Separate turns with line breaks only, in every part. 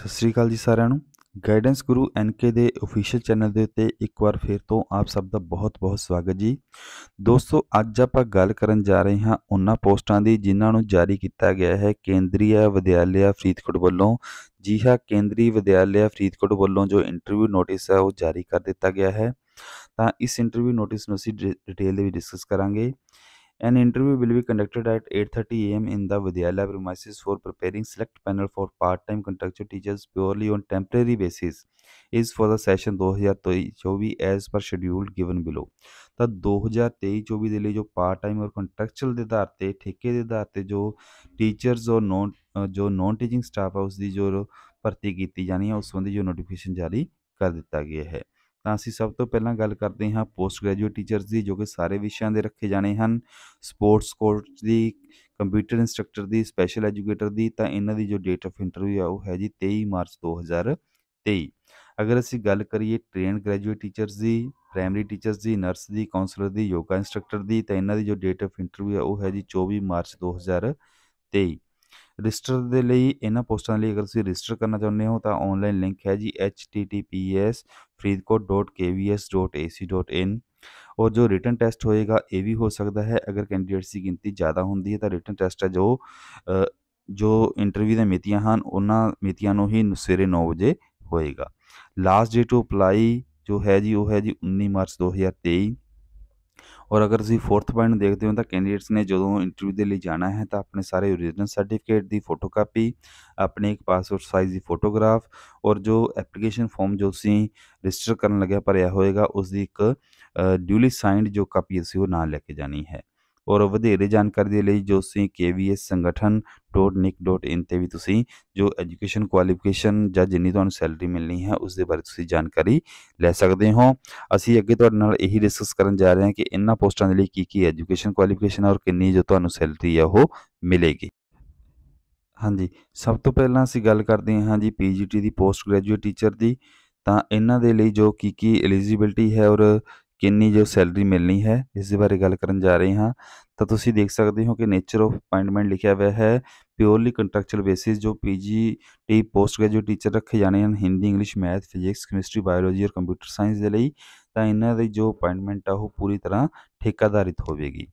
ਸਤਿ ਸ੍ਰੀ ਅਕਾਲ ਜੀ ਸਾਰਿਆਂ ਨੂੰ ਗਾਈਡੈਂਸ ਗੁਰੂ ਐਨਕੇ ਦੇ ਅਫੀਸ਼ੀਅਲ ਚੈਨਲ ਦੇ ਉੱਤੇ ਇੱਕ ਵਾਰ ਫੇਰ ਤੋਂ ਆਪ ਸਭ ਦਾ ਬਹੁਤ-ਬਹੁਤ ਸਵਾਗਤ ਜੀ ਦੋਸਤੋ ਅੱਜ ਆਪਾਂ ਗੱਲ ਕਰਨ ਜਾ ਰਹੇ ਹਾਂ ਉਹਨਾਂ ਪੋਸਟਾਂ ਦੀ ਜਿਨ੍ਹਾਂ ਨੂੰ ਜਾਰੀ ਕੀਤਾ ਗਿਆ ਹੈ ਕੇਂਦਰੀ ਵਿਦਿਆਲਿਆ ਫਰੀਦਕੋਟ ਵੱਲੋਂ ਜੀ ਹਾਂ ਕੇਂਦਰੀ ਵਿਦਿਆਲਿਆ ਫਰੀਦਕੋਟ ਵੱਲੋਂ ਜੋ ਇੰਟਰਵਿਊ ਨੋਟਿਸ ਹੈ ਉਹ ਜਾਰੀ ਕਰ ਦਿੱਤਾ ਗਿਆ ਹੈ ਤਾਂ ਇਸ ਇੰਟਰਵਿਊ ਨੋਟਿਸ ਨੂੰ ਅਸੀਂ ਡਿਟੇਲ ਦੇ ਵਿੱਚ ਡਿਸਕਸ ਕਰਾਂਗੇ An interview will be conducted at 8:30 a.m. in the Vidyalaya premises for preparing select panel for part-time contractual teachers purely on temporary basis is for the session 2023-24 as per schedule given below. तो 2023-24 के लिए जो part time और contractual ਦੇ ਆਧਾਰ ਤੇ ਠੇਕੇ ਦੇ ਆਧਾਰ ਤੇ ਜੋ ਟੀਚਰਸ ਔਰ ਨੋਨ ਜੋ ਨੋਨ ਟੀਚਿੰਗ ਸਟਾਫ ਹੈ ਉਸ ਦੀ ਜੋ ਭਰਤੀ ਕੀਤੀ ਜਾਣੀ ਹੈ ਉਸ ਸੰਬੰਧੀ ਜੋ ਨੋਟੀਫਿਕੇਸ਼ਨ ਜਾਰੀ ਕਰ ਦਿੱਤਾ ਗਿਆ ਹੈ ਤਾਂ ਅਸੀਂ ਸਭ ਤੋਂ ਪਹਿਲਾਂ ਗੱਲ ਕਰਦੇ ਹਾਂ ਪੋਸਟ ਗ੍ਰੈਜੂਏਟ ਟੀਚਰਸ ਦੀ ਜੋ ਕਿ ਸਾਰੇ ਵਿਸ਼ਿਆਂ ਦੇ ਰੱਖੇ ਜਾਣੇ ਹਨ ਸਪੋਰਟਸ ਕੋਚ ਦੀ ਕੰਪਿਊਟਰ ਇਨਸਟ੍ਰਕਟਰ ਦੀ ਸਪੈਸ਼ਲ ਐਜੂਕੇਟਰ ਦੀ ਤਾਂ ਇਹਨਾਂ ਦੀ ਜੋ ਡੇਟ ਆਫ ਇੰਟਰਵਿਊ ਆ ਉਹ ਹੈ ਜੀ 23 ਮਾਰਚ 2023 ਅਗਰ ਅਸੀਂ ਗੱਲ ਕਰੀਏ ਟ੍ਰੇਨ ਗ੍ਰੈਜੂਏਟ ਟੀਚਰਸ ਦੀ ਪ੍ਰਾਇਮਰੀ ਟੀਚਰਸ ਦੀ ਨਰਸ ਦੀ ਕਾਉਂਸਲਰ ਦੀ ਯੋਗਾ ਇਨਸਟ੍ਰਕਟਰ ਦੀ ਤਾਂ ਇਹਨਾਂ ਦੀ ਜੋ ਡੇਟ ਆਫ ਇੰਟਰਵਿਊ ਆ ਉਹ ਹੈ ਜੀ 24 ਮਾਰਚ 2023 ਰਜਿਸਟਰ ਦੇ ਲਈ ਇਹਨਾਂ ਪੋਸਟਾਂ ਲਈ ਅਗਰ ਤੁਸੀਂ ਰਜਿਸਟਰ ਕਰਨਾ ਚਾਹੁੰਦੇ ਹੋ ਤਾਂ ਆਨਲਾਈਨ ਲਿੰਕ ਹੈ ਜੀ https://faridkot.kvs.ac.in और जो रिटर्न टेस्ट होएगा ये भी हो सकता है अगर कैंडिडेट्स की गिनती ज़्यादा होंगी है तो रिटर्न टेस्ट है जो ਜੋ ਇੰਟਰਵਿਊ ਦੀਆਂ ਮਿਤੀਆਂ ਹਨ ਉਹਨਾਂ ਮਿਤੀਆਂ ਨੂੰ ਹੀ ਸਵੇਰੇ 9 ਵਜੇ ਹੋਏਗਾ ਲਾਸਟ ਡੇ ਟੂ ਅਪਲਾਈ ਜੋ ਹੈ ਜੀ ਉਹ ਹੈ ਜੀ 19 ਮਾਰਚ 2023 और अगर अभी फोर्थ पॉइंट देखते हो तो कैंडीडेट्स ने जो इंटरव्यू के लिए जाना है तो अपने सारे ओरिजिनल सर्टिफिकेट की फोटो कापी अपने एक पासपोर्ट साइज की फोटोग्राफ और जो एप्लीकेशन फॉर्म जो तीन रजिस्टर कर लग्या भरया होएगा उसकी एक ड्यूली साइंड जो कापी असी लेके जानी है ਔਰ ਵਧੇਰੇ ਜਾਣਕਾਰੀ ਦੇ ਲਈ ਜੋਸੀ KVS sangathan.nic.in ਤੇ ਵੀ ਤੁਸੀਂ ਜੋ ਐਜੂਕੇਸ਼ਨ ਕੁਆਲੀਫਿਕੇਸ਼ਨ ਜਾਂ ਜਿੰਨੀ ਤੁਹਾਨੂੰ ਸੈਲਰੀ ਮਿਲਣੀ ਹੈ ਉਸ ਦੇ ਬਾਰੇ ਤੁਸੀਂ ਜਾਣਕਾਰੀ ਲੈ ਸਕਦੇ ਹੋ ਅਸੀਂ ਅੱਗੇ ਤੁਹਾਡੇ ਨਾਲ ਇਹੀ ਡਿਸਕਸ ਕਰਨ ਜਾ ਰਹੇ ਹਾਂ ਕਿ ਇਹਨਾਂ ਪੋਸਟਾਂ ਦੇ ਲਈ ਕੀ ਕੀ ਐਜੂਕੇਸ਼ਨ ਕੁਆਲੀਫਿਕੇਸ਼ਨ ਔਰ ਕਿੰਨੀ ਜੋ ਤੁਹਾਨੂੰ ਸੈਲਰੀ ਹੈ ਉਹ ਮਿਲੇਗੀ ਹਾਂਜੀ ਸਭ ਤੋਂ ਪਹਿਲਾਂ ਅਸੀਂ ਗੱਲ ਕਰਦੇ ਹਾਂ ਜੀ ਪੀਜੀਟੀ ਦੀ ਪੋਸਟ ਗ੍ਰੈਜੂਏਟ ਟੀਚਰ ਦੀ ਤਾਂ ਇਹਨਾਂ ਦੇ ਲਈ ਜੋ ਕੀ ਕੀ ਐਲੀਜੀਬਿਲਟੀ ਹੈ ਔਰ कि जो सैलरी मिलनी है इस बारे गल कर जा रहे हाँ तो तुम देख सकते हो कि नेचर ऑफ अपॉइंटमेंट लिखा हुआ है प्योरली कंट्रक्चुअल बेसिस जो P G T post graduate teacher रखे जाने हैं Hindi English math physics chemistry biology और कंप्यूटर सैंस के लिए तो इन्होंने जो अपॉइंटमेंट आ पूरी तरह ठेकाधारित होगी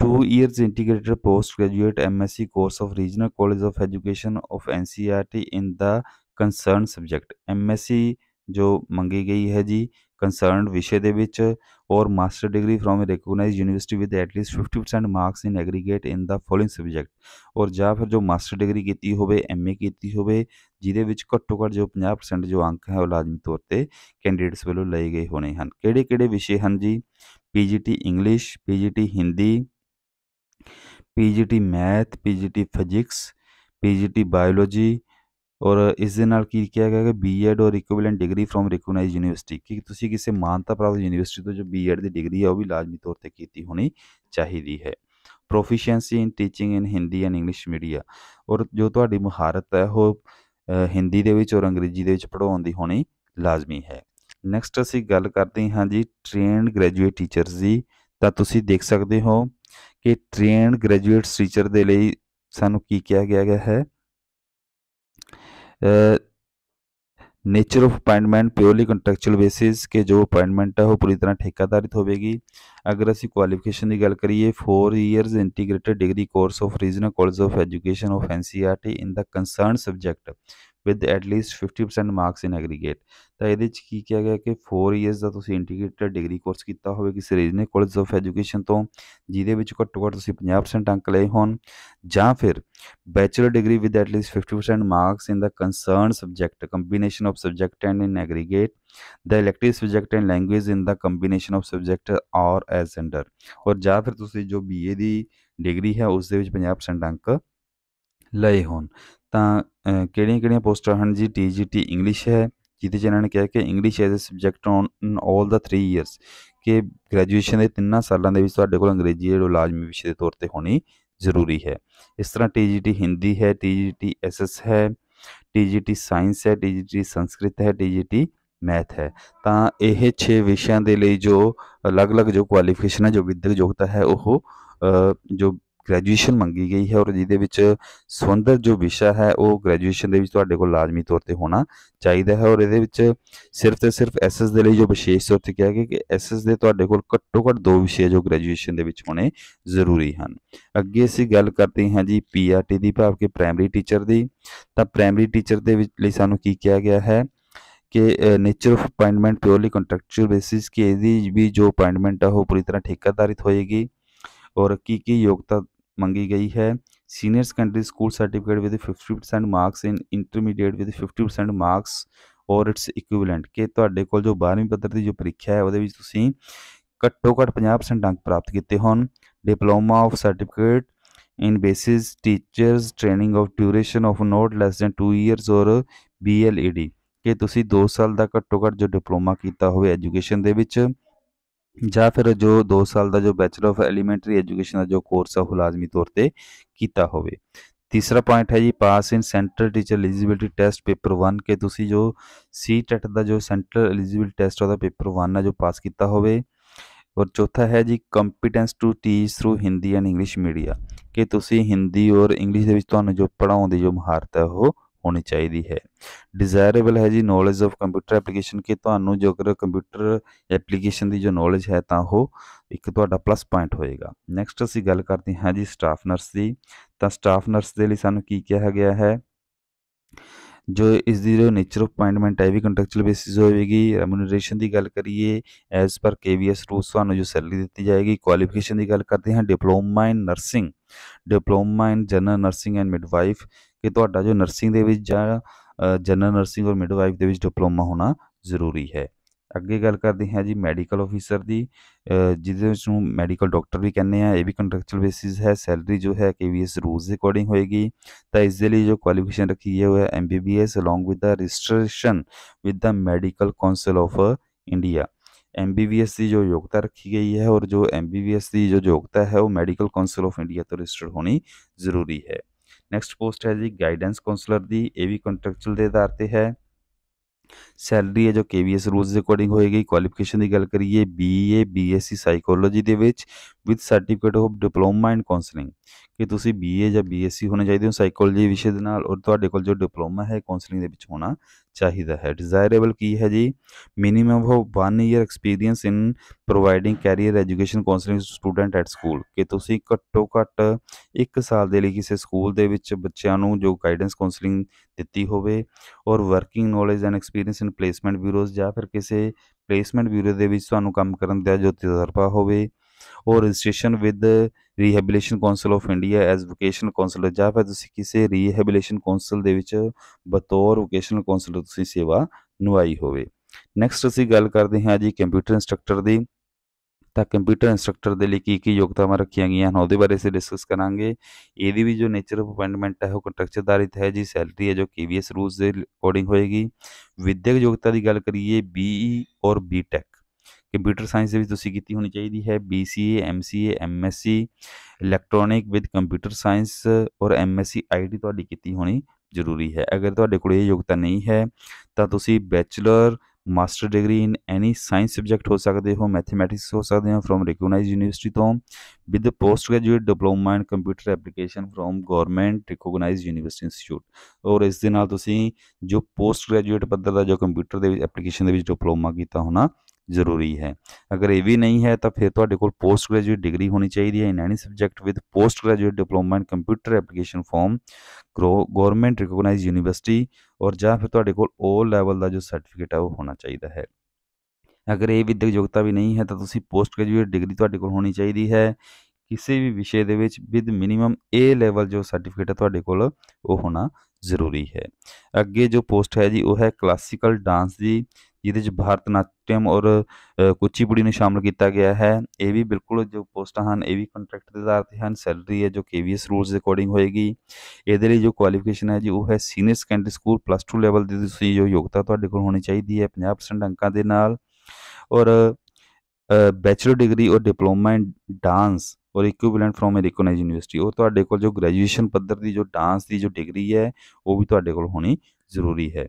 two years integrated post graduate M S C course of regional college of education of N C R T in the concern subject M S C जो मंगी गई है जी concerned Vishyadevic or master degree from a recognized university with at least 50% marks in aggregate in the following subject और या फिर जो master degree की होवे एम ए की होवे ਜਿਹਦੇ ਵਿੱਚ ਘੱਟੋ ਘੱਟ ਜੋ 50% ਜੋ ਅੰਕ ਹੈ ਉਹ ਲਾਜ਼ਮੀ ਤੌਰ ਤੇ ਕੈਂਡੀਡੇਟਸ ਵੱਲੋਂ ਲਏ ਗਏ ਹੋਣੇ ਹਨ ਕਿਹੜੇ ਕਿਹੜੇ ਵਿਸ਼ੇ ਹਨ ਜੀ PGT English PGT Hindi PGT math PGT physics PGT biology ਔਰ ਇਸ ਦੇ ਨਾਲ ਕੀ ਕਿਹਾ ਗਿਆ ਕਿ ਬੀਐਡ ਔਰ equivalent degree from recognised university ਕਿ ਤੁਸੀਂ ਕਿਸੇ ਮਾਨਤਾ ਪ੍ਰਾਪਤ ਯੂਨੀਵਰਸਿਟੀ ਤੋਂ ਜੋ ਬੀਐਡ ਦੀ ਡਿਗਰੀ ਹੈ ਉਹ ਵੀ ਲਾਜ਼ਮੀ ਤੌਰ ਤੇ ਕੀਤੀ ਹੋਣੀ ਚਾਹੀਦੀ ਹੈ proficiency in teaching in Hindi and English media ਔਰ ਜੋ ਤੁਹਾਡੀ ਮਹਾਰਤ ਹੈ ਉਹ ਹਿੰਦੀ ਦੇ ਵਿੱਚ ਔਰ ਅੰਗਰੇਜ਼ੀ ਦੇ ਵਿੱਚ ਪੜਾਉਣ ਦੀ ਹੋਣੀ ਲਾਜ਼ਮੀ ਹੈ ਨੈਕਸਟ ਅਸੀਂ ਗੱਲ ਕਰਦੇ ਹਾਂ ਜੀ ਟ੍ਰੇਨਡ ਗ੍ਰੈਜੂਏਟ ਟੀਚਰਸ ਦੀ ਤਾਂ ਤੁਸੀਂ ਦੇਖ ਸਕਦੇ ਹੋ ਕਿ ਟ੍ਰੇਨਡ ਗ੍ਰੈਜੂਏਟ ਟੀਚਰ ਦੇ ਲਈ ਸਾਨੂੰ ਕੀ ਕਿਹਾ ਗਿਆ ਹੈ nature of appointment purely contractual basis के जो अपॉइंटमेंट है वो पूरी तर੍ਹਾਂ ਠੇਕਾਦਾਰਿਤ ਹੋਵੇਗੀ ਅਗਰ ਅਸੀਂ ਕੁਆਲੀਫਿਕੇਸ਼ਨ ਦੀ ਗੱਲ ਕਰੀਏ 4 years integrated degree course of regional college of education of NCERT in the concern subject with at least 50% marks in aggregate ਤਾਂ ਇਹਦੇ ਵਿੱਚ ਕੀ ਕਿਹਾ ਗਿਆ ਕਿ 4 ਇਅਰਸ ਦਾ ਤੁਸੀਂ ਇੰਟੀਗ੍ਰੇਟਡ ਡਿਗਰੀ ਕੋਰਸ ਕੀਤਾ ਹੋਵੇ ਕਿਸੇ ਰੀਜਨਲ ਕਾਲਜ ਆਫ ਐਜੂਕੇਸ਼ਨ ਤੋਂ ਜਿਹਦੇ ਵਿੱਚ ਘੱਟੋ ਘੱਟ ਤੁਸੀਂ 50% ਅੰਕ ਲਏ ਹੋਣ ਜਾਂ ਫਿਰ bachelor degree with at least 50% marks in the concern subject combination of subject and in aggregate the elective subject and language in the combination of subject ਔਰ ਐਸ ਜੈਂਡਰ ਔਰ ਜਾਂ ਫਿਰ ਤੁਸੀਂ ਜੋ ਬੀਏ ਦੀ ਡਿਗਰੀ ਹੈ ਉਸ ਦੇ ਵਿੱਚ 50% ਅੰਕ ਲਏ ਹੋਣ ਤਾਂ ਕਿਹੜੀਆਂ-ਕਿਹੜੀਆਂ ਪੋਸਟਾਂ ਹਨ ਜੀ ਟੀਜੀਟੀ ਇੰਗਲਿਸ਼ ਹੈ ਜਿਹਦੇ 'ਚ ਇਹਨਾਂ ਨੇ ਕਿਹਾ ਕਿ English as a subject on all the 3 years ਕਿ ਗ੍ਰੈਜੂਏਸ਼ਨ ਦੇ 3 ਸਾਲਾਂ ਦੇ ਵਿੱਚ ਤੁਹਾਡੇ ਕੋਲ ਅੰਗਰੇਜ਼ੀ ਜਿਹੜਾ ਲਾਜ਼ਮੀ ਵਿਸ਼ੇ ਦੇ ਤੌਰ ਤੇ ਹੋਣੀ ਜ਼ਰੂਰੀ ਹੈ ਇਸ ਤਰ੍ਹਾਂ ਟੀਜੀਟੀ ਹਿੰਦੀ ਹੈ ਟੀਜੀਟੀ ਐਸਐਸ ਹੈ ਟੀਜੀਟੀ ਸਾਇੰਸ ਹੈ ਟੀਜੀਟੀ ਸੰਸਕ੍ਰਿਤ ਹੈ ਟੀਜੀਟੀ ਮੈਥ ਹੈ ਤਾਂ ਇਹ 6 ਵਿਸ਼ਿਆਂ ਦੇ ਲਈ ਜੋ ਅਲੱਗ-ਅਲੱਗ ਜੋ ਕੁਆਲੀਫਿਕੇਸ਼ਨ ਹੈ ਜੋ ਵਿਦਿਅਕ ਯੋਗਤਾ ਹੈ ਉਹ ਜੋ ਗ੍ਰੈਜੂਏਸ਼ਨ ਮੰਗੀ ਗਈ ਹੈ ਔਰ ਜਿਹਦੇ ਵਿੱਚ ਸੁੰਦਰ ਜੋ ਵਿਸ਼ਾ ਹੈ ਉਹ ਗ੍ਰੈਜੂਏਸ਼ਨ ਦੇ ਵਿੱਚ ਤੁਹਾਡੇ ਕੋਲ ਲਾਜ਼ਮੀ ਤੌਰ ਤੇ ਹੋਣਾ ਚਾਹੀਦਾ ਹੈ ਔਰ ਇਹਦੇ ਵਿੱਚ ਸਿਰਫ ਤੇ ਸਿਰਫ ਐਸਐਸ ਦੇ ਲਈ ਜੋ ਵਿਸ਼ੇਸ਼ ਤੌਰ ਤੇ ਕਿਹਾ ਗਿਆ ਕਿ ਐਸਐਸ ਦੇ ਤੁਹਾਡੇ ਕੋਲ ਘੱਟੋ ਘੱਟ ਦੋ ਵਿਸ਼ੇ ਜੋ ਗ੍ਰੈਜੂਏਸ਼ਨ ਦੇ ਵਿੱਚ ਹੋਣੇ ਜ਼ਰੂਰੀ ਹਨ ਅੱਗੇ ਅਸੀਂ ਗੱਲ ਕਰਦੇ ਹਾਂ ਜੀ ਪੀਆਰਟੀ ਦੀ ਭਾਵ ਕਿ ਪ੍ਰਾਇਮਰੀ ਟੀਚਰ ਦੀ ਤਾਂ ਪ੍ਰਾਇਮਰੀ ਟੀਚਰ ਦੇ ਵਿੱਚ ਲਈ ਸਾਨੂੰ ਕੀ ਕਿਹਾ ਗਿਆ ਹੈ ਕਿ nature of appointment purely contractual basis ਕੇ ਇਹਦੀ ਵੀ ਜੋ ਅਪਾਇੰਟਮੈਂਟ ਆ ਉਹ ਪੂਰੀ ਤਰ੍ਹਾਂ ਠੇਕੇਦਾਰੀਤ ਹੋਏਗੀ ਔਰ ਕੀ ਕੀ ਯੋਗਤਾ मांगी गई है senior secondary school certificate with 50% percent marks in intermediate with 50% percent marks ਔਰ ਇਟਸ ਇਕੁਇਵਲੈਂਟ ਕਿ ਤੁਹਾਡੇ ਕੋਲ ਜੋ 12ਵੀਂ ਪੱਧਰ ਦੀ ਜੋ ਪ੍ਰੀਖਿਆ ਹੈ ਉਹਦੇ ਵਿੱਚ ਤੁਸੀਂ ਘੱਟੋ ਘੱਟ 50% ਅੰਕ ਪ੍ਰਾਪਤ ਕੀਤੇ ਹੋਣ diploma of certificate in basis teachers training of duration of not less than 2 years ਔਰ ਬੀਐਲਈਡੀ ਕਿ ਤੁਸੀਂ 2 ਸਾਲ ਦਾ ਘੱਟੋ ਘੱਟ ਜੋ ਡਿਪਲੋਮਾ ਕੀਤਾ ਹੋਵੇ ਐਜੂਕੇਸ਼ਨ ਦੇ ਵਿੱਚ ਜਾਂ ਫਿਰ ਜੋ 2 ਸਾਲ ਦਾ ਜੋ ਬੈਚਲਰ ਆਫ ਐਲੀਮੈਂਟਰੀ ਐਜੂਕੇਸ਼ਨ ਦਾ ਜੋ ਕੋਰਸ ਹੈ ਉਹ ਲਾਜ਼ਮੀ ਤੌਰ ਤੇ ਕੀਤਾ ਹੋਵੇ ਤੀਸਰਾ ਪੁਆਇੰਟ ਹੈ ਜੀ pass in central teacher eligibility test paper 1 ਕੇ ਤੁਸੀਂ ਜੋ ਸੀਟੈਟ e ਦਾ ਜੋ ਸੈਂਟਰਲ ਐਲੀਜੀਬਿਲਟੀ ਟੈਸਟ ਉਹਦਾ ਪੇਪਰ 1 ਆ ਜੋ ਪਾਸ ਕੀਤਾ ਹੋਵੇ ਔਰ ਚੌਥਾ ਹੈ ਜੀ competence to teach through Hindi and English media ਕਿ ਤੁਸੀਂ ਹਿੰਦੀ ਔਰ ਇੰਗਲਿਸ਼ ਦੇ ਵਿੱਚ ਤੁਹਾਨੂੰ ਜੋ ਪੜਾਉਣ ਦੀ ਜੋ ਮਹਾਰਤ ਹੈ ਉਹ ਹੋਣੀ ਚਾਹੀਦੀ ਹੈ ਡਿਜ਼ਾਇਰੇਬਲ ਹੈ ਜੀ ਨੋਲੇਜ ਆਫ ਕੰਪਿਊਟਰ ਐਪਲੀਕੇਸ਼ਨ ਕਿ ਤੁਹਾਨੂੰ ਜੋ ਕਰ ਕੰਪਿਊਟਰ ਐਪਲੀਕੇਸ਼ਨ ਦੀ ਜੋ ਨੋਲੇਜ ਹੈ ਤਾਂ ਉਹ ਇੱਕ ਤੁਹਾਡਾ ਪਲੱਸ ਪੁਆਇੰਟ ਹੋਏਗਾ ਨੈਕਸਟ ਅਸੀਂ ਗੱਲ ਕਰਦੇ ਹਾਂ ਜੀ ਸਟਾਫ ਨਰਸ ਦੀ ਤਾਂ ਸਟਾਫ ਨਰਸ ਦੇ ਲਈ ਸਾਨੂੰ ਕੀ ਕਿਹਾ ਗਿਆ ਹੈ ਜੋ ਇਸ ਦੀ ਜੋ ਨੇਚਰ ਆਫ ਅਪਾਇੰਟਮੈਂਟ ਹੈ ਵੀ ਕੰਟਰੈਕਚੁਅਲ ਬੇਸਿਸ ਹੋਵੇਗੀ ਰੈਮੂਨਰੇਸ਼ਨ ਦੀ ਗੱਲ ਕਰੀਏ ਐਸ ਪਰ ਕੇਵੀਐਸ ਰੂਲਸ ਤੁਹਾਨੂੰ ਜੋ ਸੈਲਰੀ ਦਿੱਤੀ ਜਾਏਗੀ ਕੁਆਲੀਫਿਕੇਸ਼ਨ ਦੀ ਗੱਲ ਕਰਦੇ ਹਾਂ diploma in nursing diploma in general nursing and midwife ਕਿ ਤੁਹਾਡਾ ਜੋ ਨਰਸਿੰਗ ਦੇ ਵਿੱਚ ਜਾਂ ਜਨਰਲ ਨਰਸਿੰਗ ਔਰ ਮਿਡਵਾਈਫ ਦੇ ਵਿੱਚ ਡਿਪਲੋਮਾ ਹੋਣਾ ਜ਼ਰੂਰੀ ਹੈ ਅੱਗੇ ਗੱਲ ਕਰਦੇ ਹਾਂ ਜੀ ਮੈਡੀਕਲ ਅਫੀਸਰ ਦੀ ਜਿਹਦੇ ਵਿੱਚ ਨੂੰ ਮੈਡੀਕਲ ਡਾਕਟਰ ਵੀ ਕਹਿੰਦੇ ਆ ਇਹ ਵੀ ਕੰਟਰੈਕਚੁਅਲ ਬੇਸਿਸ ਹੈ ਸੈਲਰੀ ਜੋ ਹੈ ਕੇਵੀਐਸ ਰੂਲਸ ਦੇ ਅਕੋਰਡਿੰਗ ਹੋਏਗੀ ਤਾਂ ਇਸ ਦੇ ਲਈ ਜੋ ਕੁਆਲੀਫਿਕੇਸ਼ਨ ਰੱਖੀ ਹੈ ਉਹ ਹੈ MBBS along with the registration with the medical council of India MBBS की जो योग्यता रखी गई है और जो एमबीबीएस की जो योग्यता है वो मेडिकल काउंसिल ऑफ इंडिया तो रजिस्टर्ड होनी ज़रूरी है नेक्स्ट पोस्ट है जी गाइडेंस काउंसलर दी ਇਹ ਵੀ ਕੰਟਰੈਕਚੁਅਲ ਦੇ ਆਧਾਰ ਤੇ ਹੈ ਸੈਲਰੀ ਹੈ ਜੋ ਕੇਵੀਐਸ ਰੂਲਸ ਦੇ ਅਕੋਰਡਿੰਗ ਹੋਏਗੀ ਕੁਆਲੀਫਿਕੇਸ਼ਨ ਦੀ ਗੱਲ ਕਰੀਏ ਬੀਏ ਬੀਐਸਸੀ ਸਾਈਕੋਲੋਜੀ ਦੇ ਵਿੱਚ with certificate of diploma in counselling ਕਿ ਤੁਸੀਂ ਬੀਏ ਜਾਂ ਬੀਐਸਸੀ ਹੋਣਾ ਚਾਹੀਦੇ ਹੋ ਸਾਈਕੋਲੋਜੀ ਵਿਸ਼ੇ ਦੇ ਨਾਲ ਔਰ ਤੁਹਾਡੇ ਕੋਲ ਜੋ ਡਿਪਲੋਮਾ ਹੈ ਕਾਉਂਸਲਿੰਗ ਦੇ ਵਿੱਚ ਹੋਣਾ ਚਾਹੀਦਾ ਹੈ ਡਿਜ਼ਾਇਰੇਬਲ ਕੀ ਹੈ ਜੀ minimum of 1 year experience in providing career education counselling student at school ਕਿ ਤੁਸੀਂ ਘੱਟੋ ਘੱਟ 1 ਸਾਲ ਦੇ ਲਈ ਕਿਸੇ ਸਕੂਲ ਦੇ ਵਿੱਚ ਬੱਚਿਆਂ ਨੂੰ ਜੋ ਗਾਈਡੈਂਸ ਕਾਉਂਸਲਿੰਗ ਦਿੱਤੀ ਹੋਵੇ ਔਰ working knowledge and experience in placement bureaus ਜਾਂ ਫਿਰ ਕਿਸੇ ਪਲੇਸਮੈਂਟ ਬਿਊਰੋ ਦੇ ਵਿੱਚ ਤੁਹਾਨੂੰ ਕੰਮ ਕਰਨ ਦਾ ਜੋ ਤਜਰਬਾ ਹੋਵੇ ਔਰ registration with rehabilitation council of India as vocational counsellor ਜਾਂ ਫਿਰ ਤੁਸੀਂ ਕਿਸੇ ਰੀਹੈਬਿਲੇਸ਼ਨ ਕਾਉਂਸਲ ਦੇ ਵਿੱਚ ਬਤੌਰ ਵੋਕੇਸ਼ਨਲ ਕਾਉਂਸਲਰ ਤੁਸੀਂ ਸੇਵਾ ਨਿਭਾਈ ਹੋਵੇ ਨੈਕਸਟ ਅਸੀਂ ਗੱਲ ਕਰਦੇ ਹਾਂ ਜੀ ਕੰਪਿਊਟਰ ਇੰਸਟ੍ਰਕਟਰ ਦੀ ਤਾਂ ਕੰਪਿਊਟਰ ਇੰਸਟ੍ਰਕਟਰ ਦੇ ਲਈ ਕੀ ਕੀ ਯੋਗਤਾਵਾਂ ਰੱਖੀਆਂ ਗਈਆਂ ਹਨ ਉਹਦੇ ਬਾਰੇ ਅਸੀਂ ਡਿਸਕਸ ਕਰਾਂਗੇ ਇਹਦੀ ਵੀ ਜੋ ਨੇਚਰ ਆਫ ਅਪਾਇੰਟਮੈਂਟ ਹੈ ਉਹ ਕੰਟਰੈਕਚਰ ਆਧਾਰਿਤ ਹੈ ਜੀ ਸੈਲਰੀ ਹੈ ਜੋ ਕੇਵੀਐਸ ਰੂਲਸ ਦੇ ਅਕੋਰਡਿੰਗ ਹੋਏਗੀ ਵਿਦਿਅਕ ਯੋਗਤਾ ਦੀ ਗੱਲ ਕਰੀਏ ਬੀਈ e ਔਰ ਬੀਟੈਕ कंप्यूटर साइंस ਦੇ ਵਿੱਚ ਤੁਸੀਂ ਕੀਤੀ ਹੋਣੀ ਚਾਹੀਦੀ ਹੈ BCA MCA MSc electronic with computer science ਔਰ MSc IT ਤੁਹਾਡੀ ਕੀਤੀ ਹੋਣੀ ਜ਼ਰੂਰੀ ਹੈ ਅਗਰ ਤੁਹਾਡੇ ਕੋਲ ਇਹ ਯੋਗਤਾ ਨਹੀਂ ਹੈ ਤਾਂ ਤੁਸੀਂ bachelor master degree in any science subject ਹੋ ਸਕਦੇ ਹੋ ਮੈਥਮੈਟਿਕਸ ਹੋ ਸਕਦੇ ਹੋ ਫਰੋਮ ਰਿਕਗਨਾਈਜ਼ਡ ਯੂਨੀਵਰਸਿਟੀ ਤੋਂ with post graduate diploma in computer application from government recognised university institute ਔਰ ਇਸ ਦੇ ਨਾਲ ਤੁਸੀਂ ਜੋ ਪੋਸਟ ਗ੍ਰੈਜੂਏਟ ਪੱਧਰ ਦਾ ਜੋ ਕੰਪਿਊਟਰ ਦੇ ਵਿੱਚ ਐਪਲੀਕੇਸ਼ਨ ਦੇ ਵਿੱਚ ਡਿਪਲੋਮਾ ਕੀਤਾ ਹੋਣਾ ਜ਼ਰੂਰੀ ਹੈ ਅਗਰ ਇਹ ਵੀ ਨਹੀਂ ਹੈ ਤਾਂ ਫਿਰ ਤੁਹਾਡੇ ਕੋਲ ਪੋਸਟ ਗ੍ਰੈਜੂਏਟ ਡਿਗਰੀ ਹੋਣੀ ਚਾਹੀਦੀ ਹੈ in any subject with post graduate diploma in computer application from government recognised university ਔਰ ਜਾਂ ਫਿਰ ਤੁਹਾਡੇ ਕੋਲ ਓ ਲੈਵਲ ਦਾ ਜੋ ਸਰਟੀਫਿਕੇਟ ਹੈ ਉਹ ਹੋਣਾ ਚਾਹੀਦਾ ਹੈ ਅਗਰ ਇਹ ਵਿਦਿਅਕ ਯੋਗਤਾ ਵੀ ਨਹੀਂ ਹੈ ਤਾਂ ਤੁਸੀਂ ਪੋਸਟ ਗ੍ਰੈਜੂਏਟ ਡਿਗਰੀ ਤੁਹਾਡੇ ਕੋਲ ਹੋਣੀ ਚਾਹੀਦੀ ਹੈ ਕਿਸੇ ਵੀ ਵਿਸ਼ੇ ਦੇ ਵਿੱਚ ਵਿਦ ਮਿਨੀਮਮ A ਲੈਵਲ ਜੋ ਸਰਟੀਫਿਕੇਟ ਹੈ ਤੁਹਾਡੇ ਕੋਲ ਉਹ ਹੋਣਾ ਜ਼ਰੂਰੀ ਹੈ ਅੱਗੇ ਜੋ ਪੋਸਟ ਹੈ ਜੀ ਉਹ ਹੈ ਕਲਾਸੀਕਲ ਡਾਂਸ ਦੀ ਜਿਹਦੇ 'ਚ ਭਾਰਤ ਨਾਟਿਅਮ ਔਰ ਕੁਚੀਪੁੜੀ ਨੂੰ ਸ਼ਾਮਲ ਕੀਤਾ ਗਿਆ ਹੈ ਇਹ ਵੀ ਬਿਲਕੁਲ ਜੋ ਪੋਸਟਾਂ ਹਨ ਇਹ ਵੀ ਕੰਟਰੈਕਟ ਦੇ ਆਧਾਰ ਤੇ ਹਨ ਸੈਲਰੀ ਹੈ ਜੋ ਕੇਵੀਐਸ ਰੂਲਸ ਦੇ ਅਕੋਰਡਿੰਗ ਹੋਏਗੀ ਇਹਦੇ ਲਈ ਜੋ ਕੁਆਲੀਫਿਕੇਸ਼ਨ ਹੈ ਜੀ ਉਹ ਹੈ senior secondary school plus 2 level ਦੀ ਤੁਸੀਂ ਜੋ ਯੋਗਤਾ ਤੁਹਾਡੇ ਕੋਲ ਹੋਣੀ ਚਾਹੀਦੀ ਹੈ 50% ਅੰਕਾਂ ਦੇ ਨਾਲ ਔਰ ਬੈਚਲਰ ਡਿਗਰੀ ਔਰ ਡਿਪਲੋਮਾ ਇਨ ਡਾਂਸ ਔਰ equivalent from a recognised university ਉਹ ਤੁਹਾਡੇ ਕੋਲ ਜੋ ਗ੍ਰੈਜੂਏਸ਼ਨ ਪੱਧਰ ਦੀ ਜੋ ਡਾਂਸ ਦੀ ਜੋ ਡਿਗਰੀ ਹੈ ਉਹ ਵੀ ਤੁਹਾਡੇ ਕੋਲ ਹੋਣੀ ਜ਼ਰੂਰੀ ਹੈ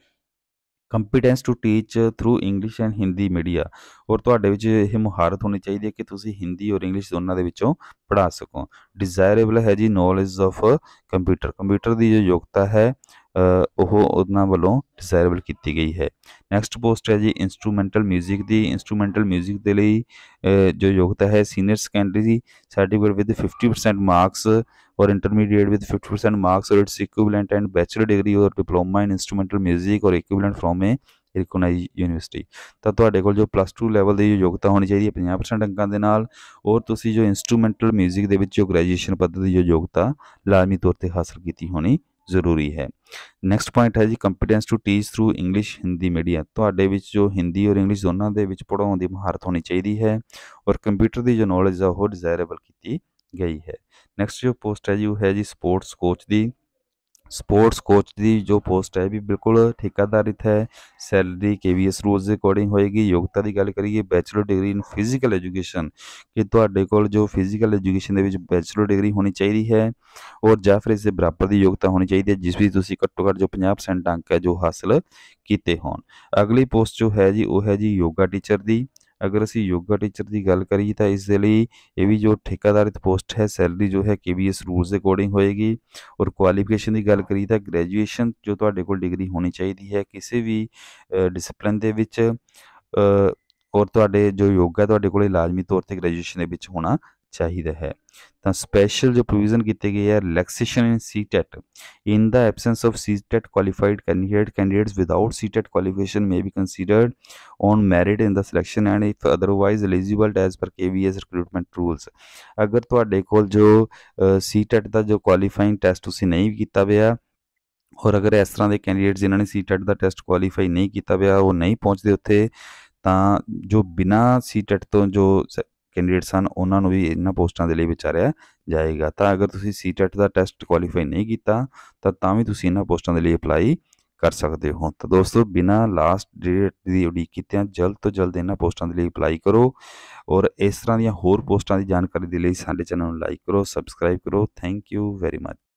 competence to teach through English and Hindi media ਔਰ ਤੁਹਾਡੇ ਵਿੱਚ ਇਹ ਮੁਹਾਰਤ ਹੋਣੀ ਚਾਹੀਦੀ ਹੈ ਕਿ ਤੁਸੀਂ ਹਿੰਦੀ ਔਰ ਇੰਗਲਿਸ਼ ਦੋਨਾਂ ਦੇ ਵਿੱਚੋਂ ਪੜ੍ਹਾ ਸਕੋ ਡਿਜ਼ਾਇਰੇਬਲ ਹੈ ਜੀ ਨੌਲੇਜ ਆਫ ਕੰਪਿਊਟਰ ਕੰਪਿਊਟਰ ਦੀ ਜੋ ਯੋਗਤਾ ਹੈ ਉਹ ਉਹਨਾਂ ਵੱਲੋਂ ਡਿਜ਼ਾਇਰੇਬਲ ਕੀਤੀ ਗਈ ਹੈ ਨੈਕਸਟ ਪੋਸਟ ਹੈ ਜੀ ਇਨਸਟਰੂਮੈਂਟਲ 뮤직 ਦੀ ਇਨਸਟਰੂਮੈਂਟਲ 뮤직 ਦੇ ਲਈ ਜੋ ਯੋਗਤਾ ਹੈ senior secondary certificate with 50% marks for intermediate with 50% marks or its equivalent and bachelor degree or diploma in instrumental music or equivalent from a recognise university ਤਾਂ ਤੁਹਾਡੇ ਕੋਲ ਜੋ ਪਲੱਸ 2 ਲੈਵਲ ਦੀ ਯੋਗਤਾ ਹੋਣੀ ਚਾਹੀਦੀ ਹੈ 50% ਅੰਕਾਂ ਦੇ ਨਾਲ ਔਰ ਤੁਸੀਂ ਜੋ ਇਨਸਟਰੂਮੈਂਟਲ 뮤직 ਦੇ ਵਿੱਚ ਜੋ ਗ੍ਰੈਜੂਏਸ਼ਨ ਪੱਧਰ ਦੀ ਜੋ ਯੋਗਤਾ ਲਾਜ਼ਮੀ ਤੌਰ ਤੇ ਹਾਸਲ ਕੀਤੀ ਹੋਣੀ ਜ਼ਰੂਰੀ ਹੈ ਨੈਕਸਟ ਪੁਆਇੰਟ ਹੈ ਜੀ competence to teach through English Hindi media ਤੁਹਾਡੇ ਵਿੱਚ ਜੋ ਹਿੰਦੀ ਔਰ ਇੰਗਲਿਸ਼ ਦੋਨਾਂ ਦੇ ਵਿੱਚ ਪੜਾਉਣ ਦੀ ਮਹਾਰਤ ਹੋਣੀ ਚਾਹੀਦੀ ਹੈ ਔਰ ਕੰਪਿਊਟਰ ਦੀ ਜੋ ਨੌਲੇਜ ਆ ਉਹ ਡਿਜ਼ਾਇਰੇਬਲ ਕੀਤੀ गई है नेक्स्ट जो पोस्ट है जी वो है जी स्पोर्ट्स कोच दी स्पोर्ट्स कोच दी जो पोस्ट ਹੈ ਵੀ ਬਿਲਕੁਲ ਠੇਕਾਦਾਰਿਤ ਹੈ ਸੈਲਰੀ ਕੇਵੀਐਸ ਰੂਲਸ ਦੇ ਅਕੋਰਡਿੰਗ ਹੋਏਗੀ ਯੋਗਤਾ ਦੀ ਗੱਲ ਕਰੀਏ bachelor degree in physical education ਕਿ ਤੁਹਾਡੇ ਕੋਲ ਜੋ ਫਿਜ਼ੀਕਲ ਐਜੂਕੇਸ਼ਨ ਦੇ ਵਿੱਚ ਬੈਚਲਰ ਡਿਗਰੀ ਹੋਣੀ ਚਾਹੀਦੀ ਹੈ ਔਰ ਜਾਂ ਫਿਰ ਇਸ ਦੇ ਬਰਾਬਰ ਦੀ ਯੋਗਤਾ ਹੋਣੀ ਚਾਹੀਦੀ ਹੈ ਜਿਸ ਵਿੱਚ ਤੁਸੀਂ ਘੱਟੋ ਘੱਟ ਜੋ 50% ਅੰਕ ਹੈ ਜੋ ਹਾਸਲ ਕੀਤੇ ਹੋਣ ਅਗਲੀ ਪੋਸਟ ਜੋ ਹੈ ਜੀ ਉਹ ਹੈ ਜੀ ਯੋਗਾ ਟੀਚਰ ਦੀ ਅਗਰ ਅਸੀਂ ਯੋਗਾ ਟੀਚਰ ਦੀ ਗੱਲ ਕਰੀਏ ਤਾਂ ਇਸ ਦੇ ਲਈ ਇਹ ਵੀ ਜੋ ਠੇਕਾਦਾਰਿਤ ਪੋਸਟ ਹੈ ਸੈਲਰੀ ਜੋ ਹੈ ਕੇਬੀਐਸ ਰੂਲਸ ਦੇ ਅਕੋਰਡਿੰਗ ਹੋਏਗੀ ਔਰ ਕੁਆਲੀਫਿਕੇਸ਼ਨ ਦੀ ਗੱਲ ਕਰੀਏ ਤਾਂ ਗ੍ਰੈਜੂਏਸ਼ਨ ਜੋ ਤੁਹਾਡੇ ਕੋਲ ਡਿਗਰੀ ਹੋਣੀ ਚਾਹੀਦੀ ਹੈ ਕਿਸੇ ਵੀ ਡਿਸਪਲਿਨ ਦੇ ਵਿੱਚ ਔਰ ਤੁਹਾਡੇ ਜੋ ਯੋਗਾ ਤੁਹਾਡੇ ਕੋਲੇ ਲਾਜ਼ਮੀ ਤੌਰ ਤੇ ਗ੍ਰੈਜੂਏਸ਼ਨ ਦੇ ਵਿੱਚ ਹੋਣਾ ਚਾਹੀਦਾ ਹੈ ਤਾਂ ਸਪੈਸ਼ਲ ਜੋ ਪ੍ਰੋਵੀਜ਼ਨ ਕੀਤੀ ਗਈ ਹੈ relaxation in CTET in the absence of CTET qualified candidate candidates without CTET qualification may be considered on merit in the selection and if otherwise eligible as per KVS recruitment rules ਅਗਰ ਤੁਹਾਡੇ ਕੋਲ ਜੋ CTET ਦਾ ਜੋ qualifying test ਤੁਸੀਂ ਨਹੀਂ ਕੀਤਾ ਹੋਇਆ ਔਰ ਅਗਰ ਇਸ ਤਰ੍ਹਾਂ ਦੇ ਕੈਂਡੀਡੇਟਸ ਜਿਨ੍ਹਾਂ ਨੇ ਸੀਟੈਟ ਦਾ ਟੈਸਟ ਕੁਆਲੀਫਾਈ ਨਹੀਂ ਕੀਤਾ ਹੋਇਆ ਉਹ ਨਹੀਂ ਪਹੁੰਚਦੇ ਉੱਥੇ ਤਾਂ ਜੋ ਬਿਨਾ ਸੀਟੈਟ ਤੋਂ ਜੋ ਕੈਂਡੀਡੇਟ ਸਨ ਉਹਨਾਂ ਨੂੰ ਵੀ ਇਹਨਾਂ ਪੋਸਟਾਂ ਦੇ ਲਈ ਵਿਚਾਰਿਆ ਜਾਏਗਾ ਤਾਂ ਅਗਰ ਤੁਸੀਂ ਸੀਟੈਟ ਦਾ ਟੈਸਟ ਕੁਆਲੀਫਾਈ ਨਹੀਂ ਕੀਤਾ ਤਾਂ ਤਾਂ ਵੀ ਤੁਸੀਂ ਇਹਨਾਂ ਪੋਸਟਾਂ ਦੇ ਲਈ ਅਪਲਾਈ ਕਰ ਸਕਦੇ ਹੋ ਤਾਂ ਦੋਸਤੋ ਬਿਨਾ ਲਾਸਟ ਡੇਟ ਦੀ ਉਡੀਕ ਕੀਤਿਆਂ ਜਲਦ ਤੋਂ ਜਲਦ ਇਹਨਾਂ ਪੋਸਟਾਂ ਦੇ ਲਈ ਅਪਲਾਈ ਕਰੋ ਔਰ ਇਸ ਤਰ੍ਹਾਂ ਦੀਆਂ ਹੋਰ ਪੋਸਟਾਂ ਦੀ ਜਾਣਕਾਰੀ ਦੇ ਲਈ ਸਾਡੇ ਚੈਨਲ ਨੂੰ ਲਾਈਕ ਕਰੋ ਸਬਸਕ੍ਰਾਈਬ ਕਰੋ ਥੈਂਕ ਯੂ ਵੈਰੀ ਮਚ